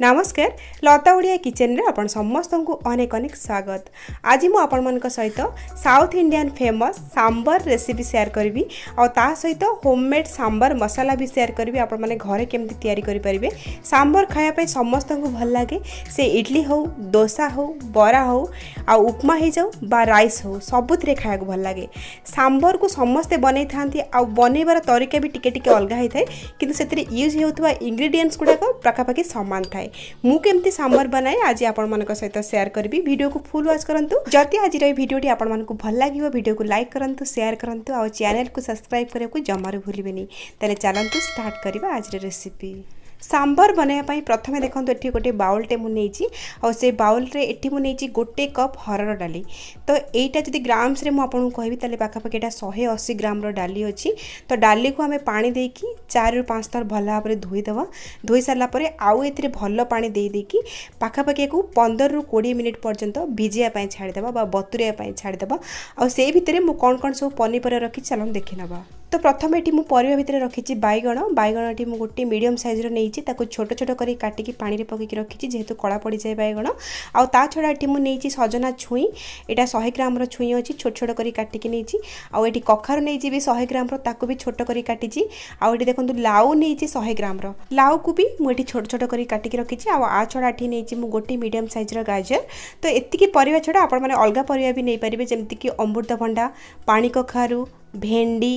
ନମସ୍କାର ଲତା ଓଡ଼ିଆ କିଚେନ୍ରେ ଆପଣ ସମସ୍ତଙ୍କୁ ଅନେକ ଅନେକ ସ୍ୱାଗତ ଆଜି ମୁଁ ଆପଣମାନଙ୍କ ସହିତ south Indian famous sambar recipe share କରିବି ଆଉ ତା ସହିତ ହୋମ୍ମେଡ୍ ସାମ୍ବର ମସଲା ବି ସେୟାର କରିବି ଆପଣମାନେ ଘରେ କେମିତି ତିଆରି କରିପାରିବେ ସାମ୍ବର ଖାଇବା ପାଇଁ ସମସ୍ତଙ୍କୁ ଭଲ ଲାଗେ ସେ ଇଡ୍ଲି ହେଉ ଦୋସା ହେଉ ବରା ହେଉ ଆଉ ଉପମା ହେଇଯାଉ ବା ରାଇସ୍ ହେଉ ସବୁଥିରେ ଖାଇବାକୁ ଭଲ ଲାଗେ ସାମ୍ବରକୁ ସମସ୍ତେ ବନେଇଥାନ୍ତି ଆଉ ବନେଇବାର ତରିକା ବି ଟିକେ ଟିକେ ଅଲଗା ହେଇଥାଏ କିନ୍ତୁ ସେଥିରେ ୟୁଜ୍ ହେଉଥିବା ଇନଗ୍ରିଡ଼ିଏଣ୍ଟସ୍ ଗୁଡ଼ାକ ପାଖାପାଖି ସମାନ ଥାଏ म केर बनाए आज आपन सहित सेयर गरे को फुल वाच गरु जति आज भिडियो आप लाग्यो भिडियो को आउँ च्यानेल् सब्सक्राइब जमारु भुलि चालाउँछु स्टार रेसिपि ସାମ୍ବର ବନାଇବା ପାଇଁ ପ୍ରଥମେ ଦେଖନ୍ତୁ ଏଠି ଗୋଟେ ବାଉଲ୍ଟେ ମୁଁ ନେଇଛି ଆଉ ସେ ବାଉଲ୍ରେ ଏଠି ମୁଁ ନେଇଛି ଗୋଟେ କପ୍ ହରଡ଼ ଡାଲି ତ ଏଇଟା ଯଦି ଗ୍ରାମ୍ସରେ ମୁଁ ଆପଣଙ୍କୁ କହିବି ତାହେଲେ ପାଖାପାଖି ଏଇଟା ଶହେ ଅଶୀ ଗ୍ରାମର ଡାଲି ଅଛି ତ ଡାଲିକୁ ଆମେ ପାଣି ଦେଇକି ଚାରିରୁ ପାଞ୍ଚ ଥର ଭଲ ଭାବରେ ଧୋଇଦେବା ଧୋଇ ସାରିଲା ପରେ ଆଉ ଏଥିରେ ଭଲ ପାଣି ଦେଇ ଦେଇକି ପାଖାପାଖି ଏହାକୁ ପନ୍ଦରରୁ କୋଡ଼ିଏ ମିନିଟ୍ ପର୍ଯ୍ୟନ୍ତ ଭିଜିବା ପାଇଁ ଛାଡ଼ିଦେବା ବା ବତୁରେଇବା ପାଇଁ ଛାଡ଼ିଦେବା ଆଉ ସେଇ ଭିତରେ ମୁଁ କ'ଣ କ'ଣ ସବୁ ପନିପରିବା ରଖିଛି ଚାଲନ୍ତୁ ଦେଖିନେବା তো প্রথমে এটি মু পরিবা ভিতরে রাখিছি বাইগণ বাইগণটি মু গোটি মিডিয়াম সাইজর নেইছি তাকে ছোট ছোট করে কাটিকি পানিরে পকাইকি রাখিছি যেহেতু কলা পড়িযায়ে বাইগণ আউ তা ছড়া এটি মু নেইছি সজনা ছুঁই এটা শহে গ্রামর ছুঁই অছি ছোট ছোট করে কাটিকি নেইছি আউ এটি কখার নেইছি বি শহে গ্রামর তাকে বি ছোট করে কাটিছি আউ এটি দেখুন লাউ নেইছি শহে গ্রামর লাউকু বি মু এটি ছোট ছোট করে কাটিকি রাখিছি আউ আ ছড়া এটি নেইছি মু গোটি মিডিয়াম সাইজর গাজর তো এতিকি পরিবা ছড়া আপনার অলগা পরিবা বি নেইপারিবে যেমিতিকি অমৃতভণ্ডা পাণিকখারু ଭେଣ୍ଡି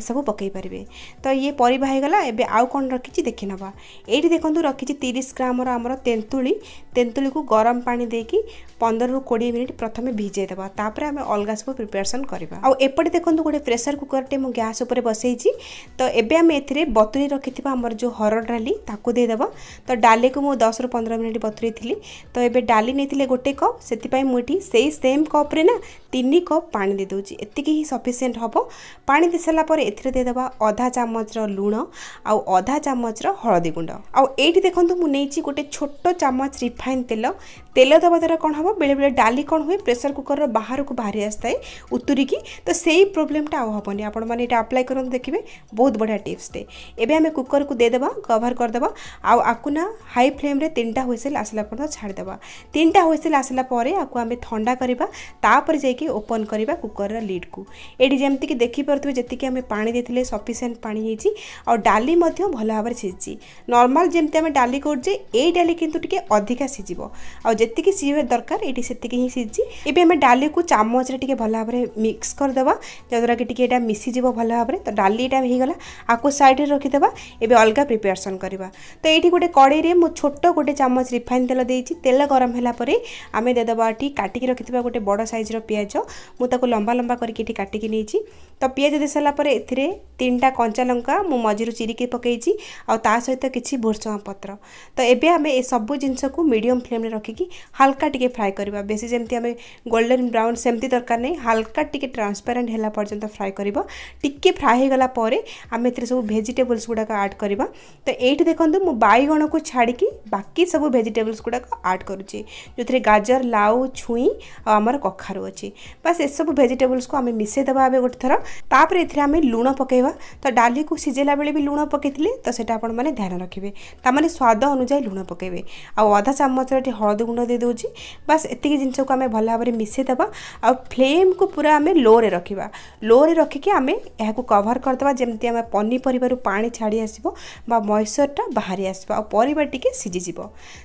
ଏସବୁ ପକାଇ ପାରିବେ ତ ଇଏ ପରିବା ହେଇଗଲା ଏବେ ଆଉ କ'ଣ ରଖିଛି ଦେଖିନେବା ଏଇଠି ଦେଖନ୍ତୁ ରଖିଛି ତିରିଶ ଗ୍ରାମର ଆମର ତେନ୍ତୁଳି ତେନ୍ତୁଳିକୁ ଗରମ ପାଣି ଦେଇକି ପନ୍ଦରରୁ କୋଡ଼ିଏ ମିନିଟ୍ ପ୍ରଥମେ ଭିଜେଇ ଦେବା ତାପରେ ଆମେ ଅଲଗା ସବୁ ପ୍ରିପାରେସନ୍ କରିବା ଆଉ ଏପଟେ ଦେଖନ୍ତୁ ଗୋଟେ ପ୍ରେସର୍ କୁକର୍ଟେ ମୁଁ ଗ୍ୟାସ୍ ଉପରେ ବସେଇଛି ତ ଏବେ ଆମେ ଏଥିରେ ବତୁରି ରଖିଥିବା ଆମର ଯେଉଁ ହରଡ଼ ଡାଲି ତାକୁ ଦେଇଦେବା ତ ଡାଲିକୁ ମୁଁ ଦଶରୁ ପନ୍ଦର ମିନିଟ୍ ବତୁରିଥିଲି ତ ଏବେ ଡାଲି ନେଇଥିଲେ ଗୋଟେ କପ୍ ସେଥିପାଇଁ ମୁଁ ଏଠି ସେଇ ସେମ୍ କପ୍ରେ ନା ତିନି କପ୍ ପାଣି ଦେଇଦେଉଛି ଏତିକି ହିଁ ସଫିସିଏଣ୍ଟ ହେବ ପାଣି ଦେଇସାରିଲା ପରେ ଏଥିରେ ଦେଇଦେବା ଅଧା ଚାମଚର ଲୁଣ ଆଉ ଅଧା ଚାମଚର ହଳଦୀ ଗୁଣ୍ଡ ଆଉ ଏଇଠି ଦେଖନ୍ତୁ ମୁଁ ନେଇଛି ଗୋଟେ ଛୋଟ ଚାମଚ ରିଫାଇନ୍ ତେଲ ତେଲ ଦେବା ଦ୍ୱାରା କ'ଣ ହେବ ବେଳେବେଳେ ଡାଲି କ'ଣ ହୁଏ ପ୍ରେସର କୁକରର ବାହାରକୁ ବାହାରି ଆସିଥାଏ ଉତୁରିକି ତ ସେଇ ପ୍ରୋବ୍ଲେମଟା ଆଉ ହେବନି ଆପଣମାନେ ଏଇଟା ଆପ୍ଲାଏ କରନ୍ତୁ ଦେଖିବେ ବହୁତ ବଢ଼ିଆ ଟିପ୍ସଟେ ଏବେ ଆମେ କୁକରକୁ ଦେଇଦେବା କଭର କରିଦେବା ଆଉ ଆକୁ ନା ହାଇ ଫ୍ଲେମ୍ରେ ତିନିଟା ହୁଇସିଲ୍ ଆସିଲା ପର୍ଯ୍ୟନ୍ତ ଛାଡ଼ିଦେବା ତିନିଟା ହୁଇସିଲ୍ ଆସିଲା ପରେ ଆକୁ ଆମେ ଥଣ୍ଡା କରିବା ତାପରେ ଯାଇକି ଓପନ୍ କରିବା କୁକରର ଲିଡ଼୍କୁ ଏଠି ଯେମିତିକି ଦେଖିପାରୁଥିବେ ଯେତିକି ଆମେ ପାଣି ଦେଇଥିଲେ ସଫିସିଏଣ୍ଟ ପାଣି ହେଇଛି ଆଉ ଡାଲି ମଧ୍ୟ ଭଲ ଭାବରେ ସିଝିଛି ନର୍ମାଲ୍ ଯେମିତି ଆମେ ଡାଲି କରୁଛେ ଏଇ ଡାଲି କିନ୍ତୁ ଟିକେ ଅଧିକା ସିଝିବ ଆଉ ଯେତିକି ସିଝିବା ଦରକାର ଏଇଠି ସେତିକି ହିଁ ସିଝିଛି ଏବେ ଆମେ ଡାଲିକୁ ଚାମଚରେ ଟିକେ ଭଲ ଭାବରେ ମିକ୍ସ କରିଦେବା ଯାହାଦ୍ୱାରା କି ଟିକେ ଏଇଟା ମିଶିଯିବ ଭଲ ଭାବରେ ତ ଡାଲି ଏଇଟା ହେଇଗଲା ଆକୁ ସାଇଡ଼ରେ ରଖିଦେବା ଏବେ ଅଲଗା ପ୍ରିପାରେସନ୍ କରିବା ତ ଏଇଠି ଗୋଟେ କଡ଼େଇରେ ମୁଁ ଛୋଟ ଗୋଟେ ଚାମଚ ରିଫାଇନ୍ ତେଲ ଦେଇଛି ତେଲ ଗରମ ହେଲା ପରେ ଆମେ ଦେଇଦେବା ଏଠି କାଟିକି ରଖିଥିବା ଗୋଟେ ବଡ଼ ସାଇଜ୍ର ପିଆଜ ମୁଁ ତାକୁ ଲମ୍ବା ଲମ୍ବା କରିକି ଏଠି କାଟିକି ନେଇଛି ତ ପିଆଜ ଦେଇସାରିଲା ପରେ ଏଥିରେ ତିନିଟା କଞ୍ଚା ଲଙ୍କା ମୁଁ ମଝିରୁ ଚିରିକି ପକାଇଛି ଆଉ ତା ସହିତ କିଛି ଭୃଷଙ୍ଗ ପତ୍ର ତ ଏବେ ଆମେ ଏ ସବୁ ଜିନିଷକୁ ମିଡ଼ିୟମ୍ ଫ୍ଲେମ୍ରେ ରଖିକି ହାଲକା ଟିକେ ଫ୍ରାଏ କରିବା ବେଶୀ ଯେମିତି ଆମେ ଗୋଲ୍ଡେନ୍ ବ୍ରାଉନ୍ ସେମିତି ଦରକାର ନାହିଁ ହାଲକା ଟିକେ ଟ୍ରାନ୍ସପାରେଣ୍ଟ ହେଲା ପର୍ଯ୍ୟନ୍ତ ଫ୍ରାଏ କରିବା ଟିକେ ଫ୍ରାଏ ହୋଇଗଲା ପରେ ଆମେ ଏଥିରେ ସବୁ ଭେଜିଟେବଲ୍ସ ଗୁଡ଼ାକ ଆଡ଼୍ କରିବା ତ ଏଇଠି ଦେଖନ୍ତୁ ମୁଁ ବାଇଗଣକୁ ଛାଡ଼ିକି ବାକି ସବୁ ଭେଜିଟେବଲ୍ସ ଗୁଡ଼ାକ ଆଡ଼୍ କରୁଛି ଯେଉଁଥିରେ ଗାଜର ଲାଉ ଛୁଇଁ ଆଉ ଆମର କଖାରୁ ଅଛି ବାସ୍ ଏସବୁ ଭେଜିଟେବଲ୍ସକୁ ଆମେ ମିଶାଇ ଦେବା ଏବେ ଗୋଟେ ଥର ତାପରେ ଏଥିରେ ଆମେ ଲୁଣ ପକାଇବା ତ ଡାଲିକୁ ସିଝେଇଲା ବେଳେ ବି ଲୁଣ ପକାଇଥିଲେ ତ ସେଇଟା ଆପଣମାନେ ଧ୍ୟାନ ରଖିବେ ତା'ମାନେ ସ୍ୱାଦ ଅନୁଯାୟୀ ଲୁଣ ପକାଇବେ ଆଉ ଅଧା ଚାମଚରେ ଏଠି ହଳଦୀ ଗୁଣ୍ଡ ଦେଇଦେଉଛି ବାସ୍ ଏତିକି ଜିନିଷକୁ ଆମେ ଭଲ ଭାବରେ ମିଶାଇଦେବା ଆଉ ଫ୍ଲେମ୍କୁ ପୁରା ଆମେ ଲୋରେ ରଖିବା ଲୋରେ ରଖିକି ଆମେ ଏହାକୁ କଭର୍ କରିଦେବା ଯେମିତି ଆମେ ପନିପରିବାରୁ ପାଣି ଛାଡ଼ି ଆସିବ ବା ମଇସରଟା ବାହାରି ଆସିବ ଆଉ ପରିବା ଟିକେ ସିଝିଯିବ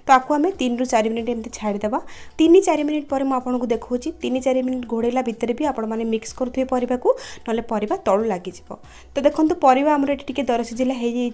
ତ ଆକୁ ଆମେ ତିନିରୁ ଚାରି ମିନିଟ୍ ଏମିତି ଛାଡ଼ିଦେବା ତିନି ଚାରି ମିନିଟ୍ ପରେ ମୁଁ ଆପଣଙ୍କୁ ଦେଖାଉଛି ତିନି ଚାରି ମିନିଟ୍ ଘୋଡ଼େଇଲା ଭିତରେ ବି ଆପଣମାନେ ମିକ୍ସ କରୁଥିବେ ପରିବାକୁ নহলে পরিবা তলু লাগিযোগ তো দেখুন পরিবা আমার এটি টিকি দর সিঝিলা হয়ে যাই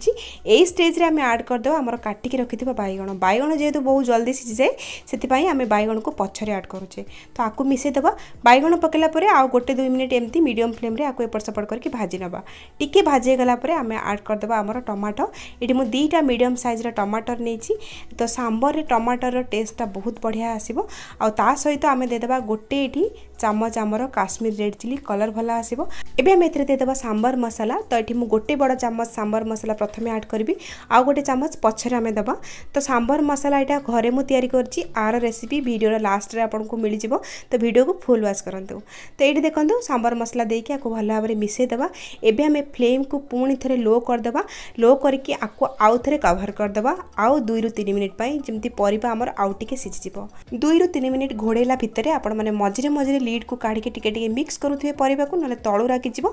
এই স্টেজে আমি আড করেদেব আমার কাটিকি রাখি বাইগণ বাইগণ যেহেতু বহু জলদি সিঝি যায় সেপাই আমি বাইগণকে পছরে আড করুছে তো আকু মিশাই দেবা বাইগণ পকাইলা পরে আউ গোটে দুই মিনিট এমতি মিডিয়াম ফ্লেম্রে আকু এপট সেপট করি ভাজি নেবা টিকি ভাজি গলা পরে আমি আড করেদেবা আমার টমাটো এটি মু দুইটা মিডিয়াম সাইজর টমাটর নিয়েছি তো সাম্বরের টমাটর টেস্টটা বহুত বঢ়িয়া আসব আ তা সহিত আমি দেদেবা গোটে এটি চামচ আমার কাশ্মীর রেড চিলি କଲର୍ ଭଲ ଆସିବ ଏବେ ଆମେ ଏଥିରେ ଦେଇଦେବା ସାମ୍ବର ମସଲା ତ ଏଠି ମୁଁ ଗୋଟେ ବଡ଼ ଚାମଚ ସାମ୍ବର ମସଲା ପ୍ରଥମେ ଆଡ଼୍ କରିବି ଆଉ ଗୋଟେ ଚାମଚ ପଛରେ ଆମେ ଦେବା ତ ସାମ୍ବର ମସଲା ଏଇଟା ଘରେ ମୁଁ ତିଆରି କରିଛି ଆର ରେସିପି ଭିଡ଼ିଓର ଲାଷ୍ଟରେ ଆପଣଙ୍କୁ ମିଳିଯିବ ତ ଭିଡ଼ିଓକୁ ଫୁଲ୍ ୱାଶ୍ କରନ୍ତୁ ତ ଏଇଠି ଦେଖନ୍ତୁ ସାମ୍ବର ମସଲା ଦେଇକି ଆକୁ ଭଲ ଭାବରେ ମିଶାଇ ଦେବା ଏବେ ଆମେ ଫ୍ଲେମ୍କୁ ପୁଣି ଥରେ ଲୋ କରିଦେବା ଲୋ କରିକି ଆକୁ ଆଉ ଥରେ କଭର୍ କରିଦେବା ଆଉ ଦୁଇରୁ ତିନି ମିନିଟ୍ ପାଇଁ ଯେମିତି ପରିବା ଆମର ଆଉ ଟିକେ ସିଝିଯିବ ଦୁଇରୁ ତିନି ମିନିଟ୍ ଘୋଡ଼େଇଲା ଭିତରେ ଆପଣମାନେ ମଝିରେ ମଝିରେ লিড্କୁ କାଢ଼ିକି ଟିକେ ଟିକେ ମିକ୍ସ କରୁଥିବେ ପରିବାକୁ ନହେଲେ ତଳୁ ରାଗିଯିବ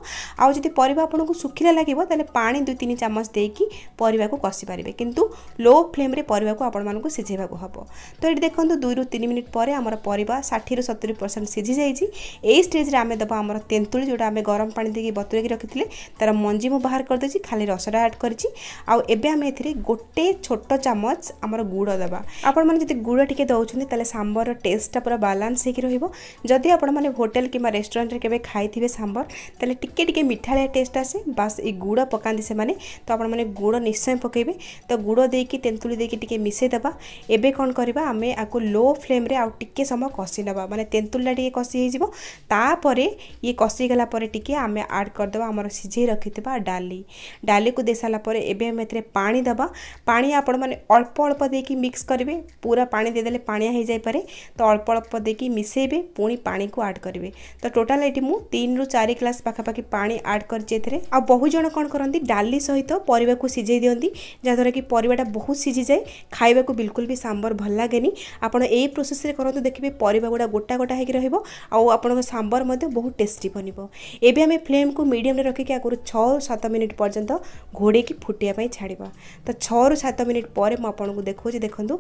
ଆଉ ଯଦି ପରିବା ଆପଣଙ୍କୁ ଶୁଖିଲା ଲାଗିବ ତାହେଲେ ପାଣି ଦୁଇ ତିନି ଚାମଚ ଦେଇକି ପରିବାକୁ କଷି ପାରିବେ କିନ୍ତୁ ଲୋ ଫ୍ଲେମ୍ରେ ପରିବାକୁ ଆପଣମାନଙ୍କୁ ସିଝେଇବାକୁ ହେବ ତ ଏଠି ଦେଖନ୍ତୁ ଦୁଇରୁ ତିନି ମିନିଟ୍ ପରେ ଆମର ପରିବା ଷାଠିଏରୁ ସତୁରି ପରସେଣ୍ଟ ସିଝିଯାଇଛି ଏଇ ଷ୍ଟେଜ୍ରେ ଆମେ ଦେବା ଆମର ତେନ୍ତୁଳି ଯେଉଁଟା ଆମେ ଗରମ ପାଣି ଦେଇକି ବତୁରେଇକି ରଖିଥିଲେ ତା'ର ମଞ୍ଜି ମୁଁ ବାହାର କରିଦେଇଛି ଖାଲି ରସଟା ଆଡ଼୍ କରିଛି ଆଉ ଏବେ ଆମେ ଏଥିରେ ଗୋଟେ ଛୋଟ ଚାମଚ ଆମର ଗୁଡ଼ ଦେବା ଆପଣମାନେ ଯଦି ଗୁଡ଼ ଟିକେ ଦେଉଛନ୍ତି ତାହେଲେ ସାମ୍ବରର ଟେଷ୍ଟଟା ପୁରା ବାଲାନ୍ସ ହେଇକି ରହିବ ଯଦି ଆପଣ ଆପଣମାନେ ହୋଟେଲ୍ କିମ୍ବା ରେଷ୍ଟୁରାଣ୍ଟରେ କେବେ ଖାଇଥିବେ ସାମ୍ବର ତାହେଲେ ଟିକେ ଟିକେ ମିଠାଳିଆ ଟେଷ୍ଟ ଆସେ ବାସ୍ ଏଇ ଗୁଡ଼ ପକାନ୍ତି ସେମାନେ ତ ଆପଣମାନେ ଗୁଡ଼ ନିଶ୍ଚୟ ପକାଇବେ ତ ଗୁଡ଼ ଦେଇକି ତେନ୍ତୁଳି ଦେଇକି ଟିକେ ମିଶାଇ ଦେବା ଏବେ କ'ଣ କରିବା ଆମେ ଆକୁ ଲୋ ଫ୍ଲେମ୍ରେ ଆଉ ଟିକେ ସମୟ କଷି ନେବା ମାନେ ତେନ୍ତୁଳିଟା ଟିକେ କଷି ହେଇଯିବ ତାପରେ ଇଏ କଷିଗଲା ପରେ ଟିକେ ଆମେ ଆଡ଼୍ କରିଦେବା ଆମର ସିଝେଇ ରଖିଥିବା ଡାଲି ଡାଲିକୁ ଦେଇସାରିଲା ପରେ ଏବେ ଆମେ ଏଥିରେ ପାଣି ଦେବା ପାଣି ଆପଣମାନେ ଅଳ୍ପ ଅଳ୍ପ ଦେଇକି ମିକ୍ସ କରିବେ ପୁରା ପାଣି ଦେଇଦେଲେ ପାଣିଆ ହେଇଯାଇପାରେ ତ ଅଳ୍ପ ଅଳ୍ପ ଦେଇକି ମିଶାଇବେ ପୁଣି ପାଣିକୁ ପାଣିକୁ ଆଡ଼୍ କରିବେ ତ ଟୋଟାଲ୍ ଏଠି ମୁଁ ତିନିରୁ ଚାରି ଗ୍ଲାସ୍ ପାଖାପାଖି ପାଣି ଆଡ଼୍ କରିଛି ଏଥିରେ ଆଉ ବହୁ ଜଣ କ'ଣ କରନ୍ତି ଡାଲି ସହିତ ପରିବାକୁ ସିଝେଇ ଦିଅନ୍ତି ଯାହାଦ୍ୱାରା କି ପରିବାଟା ବହୁତ ସିଝିଯାଏ ଖାଇବାକୁ ବିଲକୁଲ ବି ସାମ୍ବର ଭଲ ଲାଗେନି ଆପଣ ଏଇ ପ୍ରୋସେସ୍ରେ କରନ୍ତୁ ଦେଖିବେ ପରିବା ଗୁଡ଼ା ଗୋଟା ଗୋଟା ହେଇକି ରହିବ ଆଉ ଆପଣଙ୍କ ସାମ୍ବର ମଧ୍ୟ ବହୁତ ଟେଷ୍ଟି ବନିବ ଏବେ ଆମେ ଫ୍ଲେମ୍କୁ ମିଡ଼ିୟମ୍ରେ ରଖିକି ଆଗରୁ ଛଅ ସାତ ମିନିଟ୍ ପର୍ଯ୍ୟନ୍ତ ଘୋଡ଼େଇକି ଫୁଟିବା ପାଇଁ ଛାଡ଼ିବା ତ ଛଅରୁ ସାତ ମିନିଟ୍ ପରେ ମୁଁ ଆପଣଙ୍କୁ ଦେଖାଉଛି ଦେଖନ୍ତୁ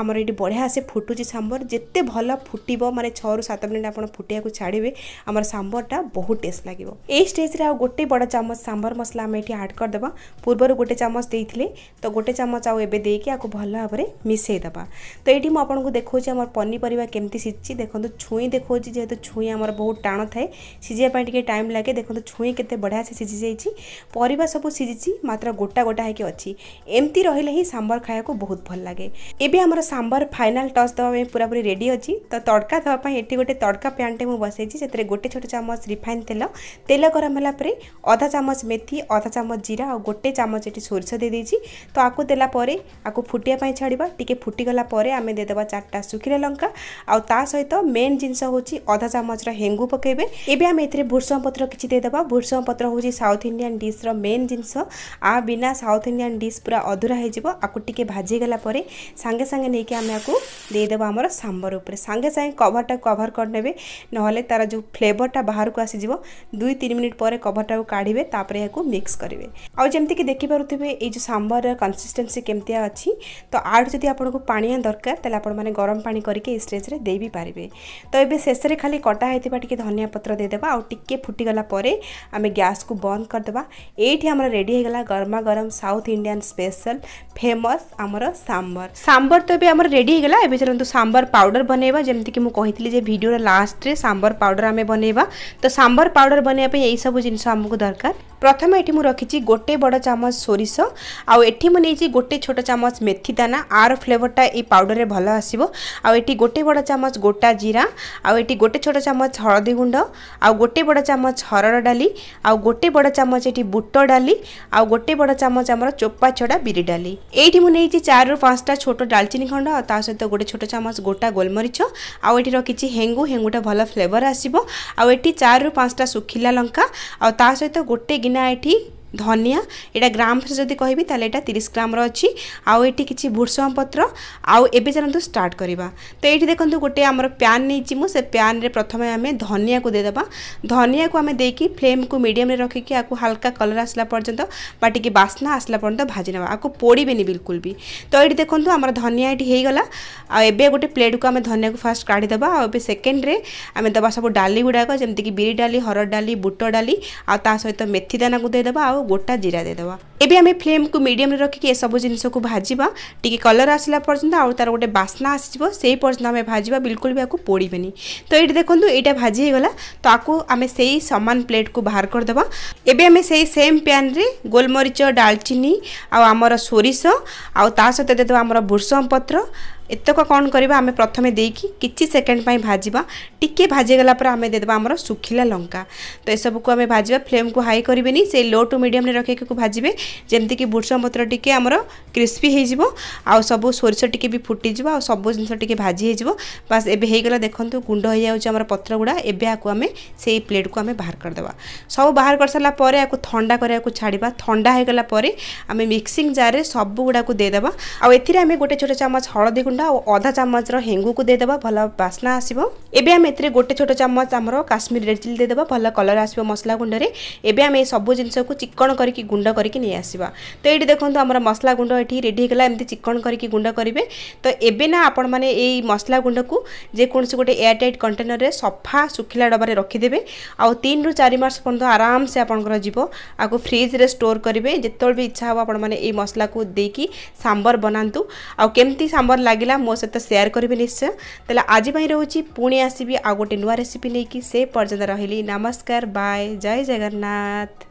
ଆମର ଏଠି ବଢ଼ିଆ ଆସେ ଫୁଟୁଛି ସାମ୍ବର ଯେତେ ଭଲ ଫୁଟିବ ମାନେ ଛଅରୁ ସାତ ମିନିଟ୍ ଆପଣ ଫୁଟେଇବାକୁ ଛାଡ଼ିବେ ଆମର ସାମ୍ବରଟା ବହୁତ ଟେଷ୍ଟ ଲାଗିବ ଏଇ ଷ୍ଟେଜ୍ରେ ଆଉ ଗୋଟେ ବଡ଼ ଚାମଚ ସାମ୍ବର ମସଲା ଆମେ ଏଠି ଆଡ଼୍ କରିଦେବା ପୂର୍ବରୁ ଗୋଟେ ଚାମଚ ଦେଇଥିଲେ ତ ଗୋଟେ ଚାମଚ ଆଉ ଏବେ ଦେଇକି ଆକୁ ଭଲ ଭାବରେ ମିଶାଇ ଦେବା ତ ଏଇଠି ମୁଁ ଆପଣଙ୍କୁ ଦେଖାଉଛି ଆମର ପନିପରିବା କେମିତି ସିଝିଛି ଦେଖନ୍ତୁ ଛୁଇଁ ଦେଖାଉଛି ଯେହେତୁ ଛୁଇଁ ଆମର ବହୁତ ଟାଣ ଥାଏ ସିଝିବା ପାଇଁ ଟିକେ ଟାଇମ୍ ଲାଗେ ଦେଖନ୍ତୁ ଛୁଇଁ କେତେ ବଢ଼ିଆ ସେ ସିଝି ଯାଇଛି ପରିବା ସବୁ ସିଝିଛି ମାତ୍ର ଗୋଟା ଗୋଟା ହେଇକି ଅଛି ଏମିତି ରହିଲେ ହିଁ ସାମ୍ବର ଖାଇବାକୁ ବହୁତ ଭଲ ଲାଗେ ଏବେ ଆମର ସାମ୍ବର ଫାଇନାଲ୍ ଟଚ୍ ଦେବା ପାଇଁ ପୁରାପୁରି ରେଡ଼ି ଅଛି ତ ତଡ଼କା ଦେବା ପାଇଁ ଏଠି ଗୋଟେ ତଡ଼କା ପ୍ୟାନ୍ ପ୍ୟାନ୍ଟେ ମୁଁ ବସେଇଛି ସେଥିରେ ଗୋଟେ ଛୋଟ ଚାମଚ ରିଫାଇନ୍ ତେଲ ତେଲ ଗରମ ହେଲା ପରେ ଅଧା ଚାମଚ ମେଥି ଅଧା ଚାମଚ ଜିରା ଆଉ ଗୋଟେ ଚାମଚ ଏଠି ସୋରିଷ ଦେଇଦେଇଛି ତ ଆକୁ ଦେଲା ପରେ ଆକୁ ଫୁଟିବା ପାଇଁ ଛାଡ଼ିବା ଟିକେ ଫୁଟିଗଲା ପରେ ଆମେ ଦେଇଦେବା ଚାରିଟା ଶୁଖିଲା ଲଙ୍କା ଆଉ ତା ସହିତ ମେନ୍ ଜିନିଷ ହେଉଛି ଅଧା ଚାମଚର ହେଙ୍ଗୁ ପକେଇବେ ଏବେ ଆମେ ଏଥିରେ ଭୃଷଙ୍ଗ ପତ୍ର କିଛି ଦେଇଦେବା ଭୃଷଙ୍ଗ ପତ୍ର ହେଉଛି ସାଉଥ୍ ଇଣ୍ଡିଆନ୍ ଡିଶ୍ର ମେନ୍ ଜିନିଷ ଆ ବିନା ସାଉଥ ଇଣ୍ଡିଆନ୍ ଡିଶ୍ ପୁରା ଅଧୁରା ହୋଇଯିବ ଆକୁ ଟିକେ ଭାଜିଗଲା ପରେ ସାଙ୍ଗେ ସାଙ୍ଗେ ନେଇକି ଆମେ ଆକୁ ଦେଇଦେବା ଆମର ସାମ୍ବର ଉପରେ ସାଙ୍ଗେ ସାଙ୍ଗେ କଭରଟା କଭର କରିନେବେ নহলে তার যে ফ্লেভরটা বাহারক আসিযোগ দুই তিন মিনিট পরে কভরটা কাড়বে তাপরে এখন মিক্স করবে আমিকি দেখিপারে এই যে সাম্বর কনসিস্টেন্সি কমতি অছি তো আর যদি আপনার পাণিয়া দরকার তাহলে আপনার গরম পাঁ করি এই স্টেজে দিয়ে পারে তো এবার শেষে খালি কটা হয়ে টিকি ধনিয়া পত্র দিয়ে দিয়েদেবা আিকে ফুটিগলা পরে আমি গ্যাস কু বন্ধ করে করেদেবা এইটি আমার রেডি হয়ে গেল গরমা গরম সাউথ ইন্ডিয়ান স্পেশাল ফেমস আমার সাম্বর সাম্বর তো এবার আমার রেডি হয়ে গেল এবার চলুন সাম্বর পাউডর বনাইবা যেমিকি মুঝে যে ভিডিওর লাস্ট टेस्ट्रे सांबर पाउडर आम बनवा तो सांबर पाउडर बनवाई यही सब जिन आमको दरकार প্রথমে এটি মু রাখিছি গোটে বড় চামচ সোরিষ আউ এটি মু নেইছি গোটে ছোট চামচ মেথি দানা আর ফ্লেভরটা এই পাউডারে ভালো আসিব আউ এটি গোটে বড় চামচ গোটা জিরা আউ এটি গোটে ছোট চামচ হলদি গুণ্ড আউ গোটে বড় চামচ হরড় ডালি আউ গোটে বড় চামচ এটি বুট ডালি আউ গোটে বড় চামচ আমার চোপা ছড়া বিরি ডালি এইটি মু নেইছি চারু পাঁচটা ছোট ডালচিনি খণ্ড আউ তা সহ গোটে ছোট চামচ গোটা গোলমরিচ আউ এটি রাখিছি হেঙ্গু হেঙ্গুটা ভালো ফ্লেভর আসিব আউ এটি চারু পাঁচটা শুখিলা লঙ্কা আউ তা সহ গোটে गिना है ठीक ধনিয়া এটা গ্রামসে যদি কহবি তাহলে এটা তিরিশ গ্রামর অছি আউ এটি কিছু ভূষম পত্র আউ এবে চালু স্টার্ট করা তো এইটি দেখুন গোটে আমার প্যান নিয়েছি মু সে প্যান্রে প্রথমে আমি ধনিয়া দেবা ধনিয়া আমি দিয়ে ফ্লেম কু মিডিয়ামে রখিকি আকু হালকা কলর আসলা পর্যন্ত বা টিকি বাসনা আসলা পর্যন্ত ভাজি নেওয়া আকু পোড়বেনি বিলকুল বি তো এইটি দেখুন আমার ধনিয়া এটি হয়ে গলা এবে গোটে প্লেটকু আমি ধনিয়াকে ফার্স্ট কাড়ি দেবা এবে সেকেন্ডরে আমি দেবা সব ডালি গুড়াক যেমিকি বিরি ডালি হরড ডালি বুট ডালি আ তা সহ মেথি দানাকে দিয়ে দেবা আউ গোটা জিরা দিয়েদেবা এবে আমি ফ্লেমকু মিডিয়ামে রক্ষিকি এসবু জিনিসকু ভাজিবা টিকি কলর আসলা পর্যন্ত আর তার গোটে বাসনা আসিব সেই পর্যন্ত আমি ভাজিবা বিলকুল বি আকু পোড়িবেনি তো এইটি দেখুন এইটা ভাজি হয়ে গলা তো আকু আমি সেই সমান প্লেটকু বাহার করিদেবা এবে আমি সেই সেম প্যান্রে গোলমরিচ ডালচিনি আউ আমার সোরিষ আউ তা সহ দেবা আমার ভূষং পত্র एतक कौन करवा आम प्रथम देखी सेकेंड पर भाजवा टिके भाजीगलापर आम देदेव आम शुखिला लंका तो यह सबको आम भाजवा फ्लेम को हाई करेंगे नहीं लो टू मीडियम रखे भाजबे जमीक भूसम पत्र टी आम क्रिस्पी हो सब सोरस टी भी फुटीज आ सब जिन भाजी बास एगला देखो गुंड हो जाए पत्र गुड़ा एवं आपको से प्लेट को आम बाहर करदे सब बाहर कर सारापर आपको थंडा कराया छाड़ा थंडा होगा आम मिक्सिंग जारे सबूगुड़ा देदेव आम गोटे छोटे चामच हलदी ଗୁଣ୍ଡ ଆଉ ଅଧା ଚାମଚର ହେଙ୍ଗୁକୁ ଦେଇଦେବା ଭଲ ବାସ୍ନା ଆସିବ ଏବେ ଆମେ ଏଥିରେ ଗୋଟେ ଛୋଟ ଚାମଚ ଆମର କାଶ୍ମୀର ରେଡ୍ ଚିଲି ଦେଇଦେବା ଭଲ କଲର୍ ଆସିବ ମସଲା ଗୁଣ୍ଡରେ ଏବେ ଆମେ ଏ ସବୁ ଜିନିଷକୁ ଚିକ୍କଣ କରିକି ଗୁଣ୍ଡ କରିକି ନେଇ ଆସିବା ତ ଏଇଠି ଦେଖନ୍ତୁ ଆମର ମସଲା ଗୁଣ୍ଡ ଏଠି ରେଡ଼ି ହେଇଗଲା ଏମିତି ଚିକ୍କଣ କରିକି ଗୁଣ୍ଡ କରିବେ ତ ଏବେ ନା ଆପଣମାନେ ଏଇ ମସଲା ଗୁଣ୍ଡକୁ ଯେକୌଣସି ଗୋଟେ ଏୟାର ଟାଇଟ୍ କଣ୍ଟେନରରେ ସଫା ଶୁଖିଲା ଡବାରେ ରଖିଦେବେ ଆଉ ତିନିରୁ ଚାରି ମାସ ପର୍ଯ୍ୟନ୍ତ ଆରାମସେ ଆପଣଙ୍କର ଯିବ ଆକୁ ଫ୍ରିଜ୍ରେ ଷ୍ଟୋର୍ କରିବେ ଯେତେବେଳେ ବି ଇଚ୍ଛା ହେବ ଆପଣମାନେ ଏଇ ମସଲାକୁ ଦେଇକି ସାମ୍ବର ବନାନ୍ତୁ ଆଉ କେମିତି ସାମ୍ବର ଲାଗିବ लगला मो सहित सेयार करेंगे निश्चय तेल आज रोचे पुणी आसबि आउ गोटे नुआ रेसीपी लेकिन से पर्यटन रही नमस्कार बाय जय जगन्नाथ